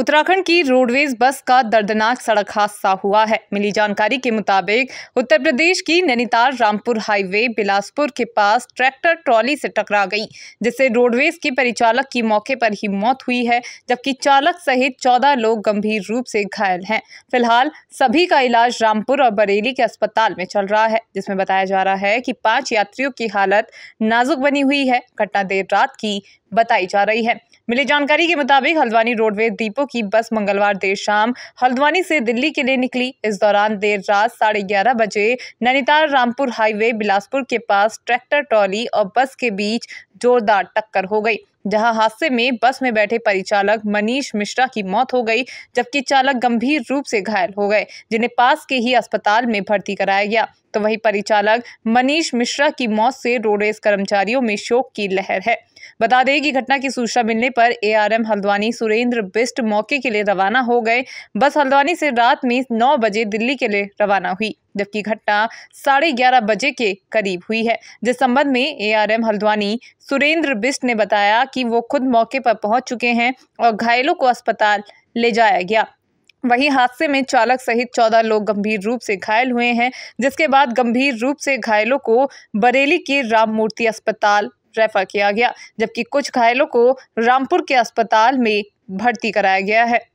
उत्तराखंड की roadways bus का दर्दनाक सड़क हादसा हुआ है मिली जानकारी के मुताबिक उत्तर प्रदेश की नैनीताल रामपुर हाईवे बिलासपुर के पास ट्रैक्टर ट्रॉली से टकरा गई जिससे रोडवेज के परिचालक की मौके पर ही मौत हुई है जबकि चालक सहित 14 लोग गंभीर रूप से घायल हैं फिलहाल सभी का इलाज रामपुर और बरेली के अस्पताल में चल रहा है जिसमें बताया जा रहा है कि पाँच यात्रियों की हालत नाजुक बनी हुई है घटना देर रात की बताई जा रही है मिली जानकारी के मुताबिक हल्द्वानी रोडवेज दीपो की बस मंगलवार देर शाम हल्द्वानी से दिल्ली के लिए निकली इस दौरान देर रात साढ़े ग्यारह बजे नैनीताल रामपुर हाईवे बिलासपुर के पास ट्रैक्टर ट्रॉली और बस के बीच जोरदार टक्कर हो गई जहां हादसे में बस में बैठे परिचालक मनीष मिश्रा की मौत हो गई जबकि चालक गंभीर रूप से घायल हो गए जिन्हें पास के ही अस्पताल में भर्ती कराया गया तो वही परिचालक मनीष मिश्रा की मौत से रोडवेज कर्मचारियों में शोक की लहर है बता दें कि घटना की सूचना मिलने पर एआरएम हल्द्वानी सुरेंद्र बिस्ट मौके के लिए रवाना हो गए बस हल्द्वानी से रात में नौ बजे दिल्ली के लिए रवाना हुई जबकि घटना साढ़े ग्यारह बजे के करीब हुई है जिस संबंध में एआरएम हल्द्वानी सुरेंद्र बिस्ट ने बताया कि वो खुद मौके पर पहुंच चुके हैं और घायलों को अस्पताल ले जाया गया वहीं हादसे में चालक सहित चौदह लोग गंभीर रूप से घायल हुए हैं जिसके बाद गंभीर रूप से घायलों को बरेली के राम मूर्ति अस्पताल रेफर किया गया जबकि कुछ घायलों को रामपुर के अस्पताल में भर्ती कराया गया है